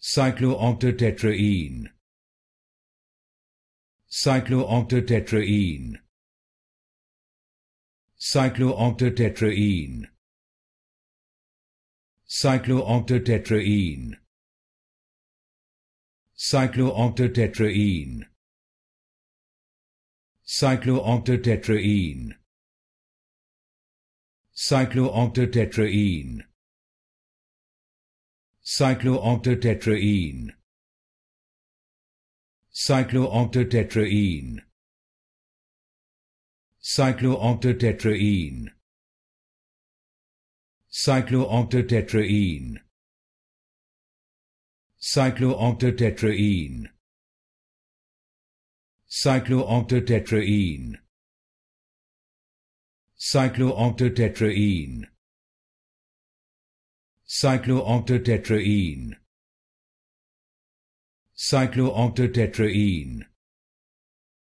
cyclooctatetraene cyclooctatetraene cyclooctatetraene cyclooctatetraene cyclooctatetraene cyclooctatetraene cyclooctatetraene cyclooctatetraene cyclooctatetraene cyclooctatetraene cyclooctatetraene cyclooctatetraene cyclooctatetraene cyclooctatetraene cyclooctatetraene cyclooctatetraene